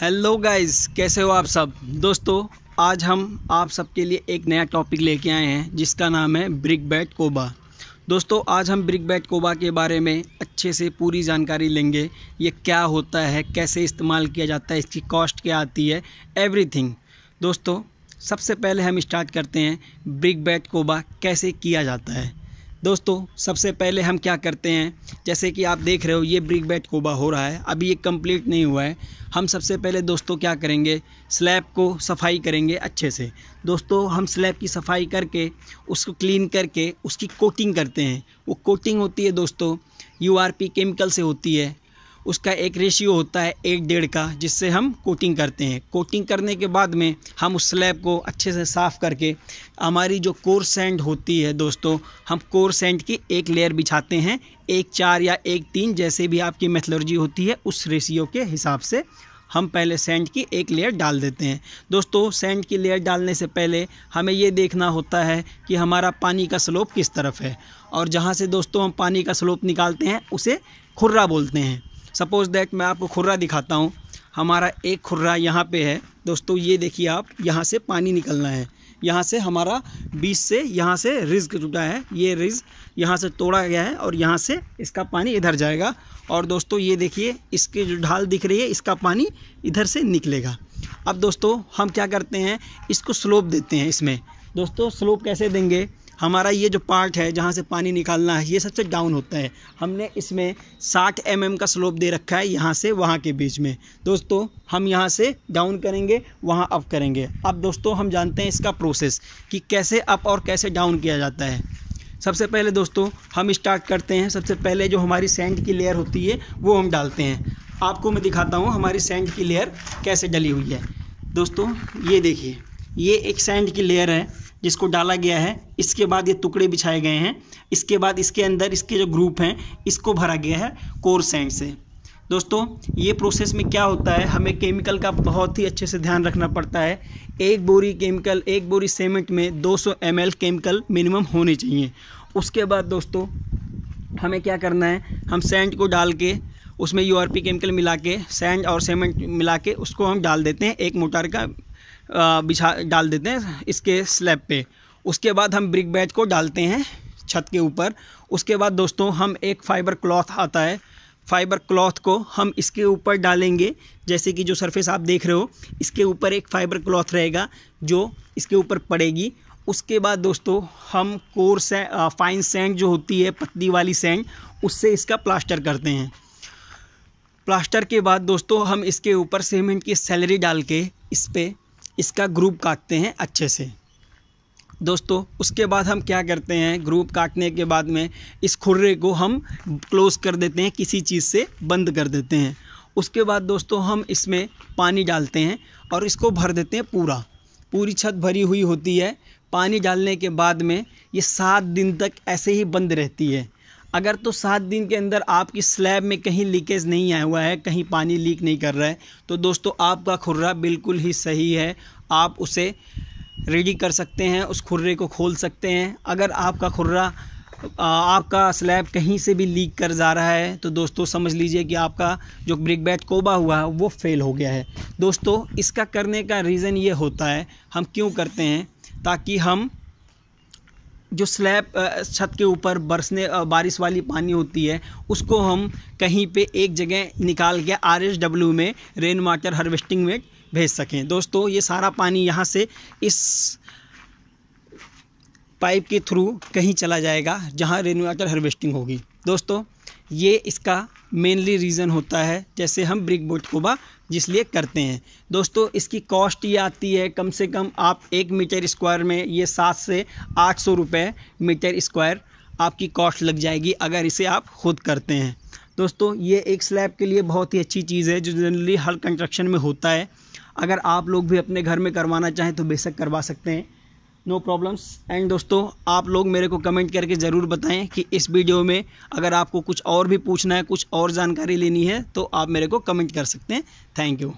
hello guys कैसे हो आप सब दोस्तों आज हम आप सबके लिए एक नया टॉपिक लेके आए हैं जिसका नाम है ब्रिक बैट कोबा दोस्तों आज हम ब्रिक बैट कोबा के बारे में अच्छे से पूरी जानकारी लेंगे ये क्या होता है कैसे इस्तेमाल किया जाता है इसकी कॉस्ट क्या आती है एवरीथिंग दोस्तों सबसे पहले हम स्टार्ट करते हैं ब्रिक बैट कोबा कैसे किया जाता है दोस्तों सबसे पहले हम क्या करते हैं जैसे कि आप देख रहे हो ये ब्रिक बेड कोबा हो रहा है अभी ये कंप्लीट नहीं हुआ है हम सबसे पहले दोस्तों क्या करेंगे स्लैब को सफाई करेंगे अच्छे से दोस्तों हम स्लैब की सफाई करके उसको क्लीन करके उसकी कोटिंग करते हैं वो कोटिंग होती है दोस्तों यू केमिकल से होती है उसका एक रेशियो होता है एक डेढ़ का जिससे हम कोटिंग करते हैं कोटिंग करने के बाद में हम उस स्लैब को अच्छे से साफ़ करके हमारी जो कोर सेंड होती है दोस्तों हम कोर सेंड की एक लेयर बिछाते हैं एक चार या एक तीन जैसे भी आपकी मेथलर्जी होती है उस रेशियो के हिसाब से हम पहले सेंड की एक लेयर डाल देते हैं दोस्तों सेंड की लेयर डालने से पहले हमें ये देखना होता है कि हमारा पानी का स्लोप किस तरफ है और जहाँ से दोस्तों हम पानी का स्लोप निकालते हैं उसे खुर्रा बोलते हैं सपोज़ दैट मैं आपको खुर्रा दिखाता हूँ हमारा एक खुर्रा यहाँ पे है दोस्तों ये देखिए आप यहाँ से पानी निकलना है यहाँ से हमारा बीच से यहाँ से रिज जुटा है ये रिज यहाँ से तोड़ा गया है और यहाँ से इसका पानी इधर जाएगा और दोस्तों ये देखिए इसके जो ढाल दिख रही है इसका पानी इधर से निकलेगा अब दोस्तों हम क्या करते हैं इसको स्लोप देते हैं इसमें दोस्तों स्लोप कैसे देंगे हमारा ये जो पार्ट है जहाँ से पानी निकालना है ये सबसे डाउन होता है हमने इसमें 60 एम mm का स्लोप दे रखा है यहाँ से वहाँ के बीच में दोस्तों हम यहाँ से डाउन करेंगे वहाँ अप करेंगे अब दोस्तों हम जानते हैं इसका प्रोसेस कि कैसे अप और कैसे डाउन किया जाता है सबसे पहले दोस्तों हम स्टार्ट करते हैं सबसे पहले जो हमारी सेंड की लेयर होती है वो हम डालते हैं आपको मैं दिखाता हूँ हमारी सेंड की लेयर कैसे डली हुई है दोस्तों ये देखिए ये एक सैंड की लेयर है जिसको डाला गया है इसके बाद ये टुकड़े बिछाए गए हैं इसके बाद इसके अंदर इसके जो ग्रुप हैं इसको भरा गया है कोर सैंड से दोस्तों ये प्रोसेस में क्या होता है हमें केमिकल का बहुत ही अच्छे से ध्यान रखना पड़ता है एक बोरी केमिकल एक बोरी सीमेंट में 200 सौ केमिकल मिनिमम होने चाहिए उसके बाद दोस्तों हमें क्या करना है हम सैंड को डाल के उसमें यूआरपी केमिकल मिला के सैंड और सीमेंट मिला के उसको हम डाल देते हैं एक मोटार का बिछा डाल देते हैं इसके स्लैब पे उसके बाद हम ब्रिक बैच को डालते हैं छत के ऊपर उसके बाद दोस्तों हम एक फाइबर क्लॉथ आता है फाइबर क्लॉथ को हम इसके ऊपर डालेंगे जैसे कि जो सरफेस आप देख रहे हो इसके ऊपर एक फाइबर क्लॉथ रहेगा जो इसके ऊपर पड़ेगी उसके बाद दोस्तों हम कोर से, फाइन सेंड जो होती है पत्ती वाली सेंड उससे इसका प्लास्टर करते हैं प्लास्टर के बाद दोस्तों हम इसके ऊपर सीमेंट की सैलरी डाल के इस पर इसका ग्रुप काटते हैं अच्छे से दोस्तों उसके बाद हम क्या करते हैं ग्रुप काटने के बाद में इस खुर्रे को हम क्लोज़ कर देते हैं किसी चीज़ से बंद कर देते हैं उसके बाद दोस्तों हम इसमें पानी डालते हैं और इसको भर देते हैं पूरा पूरी छत भरी हुई होती है पानी डालने के बाद में ये सात दिन तक ऐसे ही बंद रहती है अगर तो सात दिन के अंदर आपकी स्लैब में कहीं लीकेज नहीं आया हुआ है कहीं पानी लीक नहीं कर रहा है तो दोस्तों आपका खुर्रा बिल्कुल ही सही है आप उसे रेडी कर सकते हैं उस खुर्रे को खोल सकते हैं अगर आपका खुर्रा आपका स्लैब कहीं से भी लीक कर जा रहा है तो दोस्तों समझ लीजिए कि आपका जो ब्रिक बैट कोबा हुआ है वो फेल हो गया है दोस्तों इसका करने का रीज़न ये होता है हम क्यों करते हैं ताकि हम जो स्लैब छत के ऊपर बरसने बारिश वाली पानी होती है उसको हम कहीं पे एक जगह निकाल के आर एस डब्ल्यू में रेन वाटर हार्वेस्टिंग में भेज सकें दोस्तों ये सारा पानी यहाँ से इस पाइप के थ्रू कहीं चला जाएगा जहाँ रेन वाटर हार्वेस्टिंग होगी दोस्तों ये इसका मेनली रीज़न होता है जैसे हम ब्रिक बोट कोबा जिसलिए करते हैं दोस्तों इसकी कॉस्ट ये आती है कम से कम आप एक मीटर स्क्वायर में ये सात से आठ सौ रुपये मीटर स्क्वायर आपकी कॉस्ट लग जाएगी अगर इसे आप खुद करते हैं दोस्तों ये एक स्लैब के लिए बहुत ही अच्छी चीज़ है जो जनरली हर कंस्ट्रक्शन में होता है अगर आप लोग भी अपने घर में करवाना चाहें तो बेशक करवा सकते हैं नो प्रॉब्लम्स एंड दोस्तों आप लोग मेरे को कमेंट करके ज़रूर बताएं कि इस वीडियो में अगर आपको कुछ और भी पूछना है कुछ और जानकारी लेनी है तो आप मेरे को कमेंट कर सकते हैं थैंक यू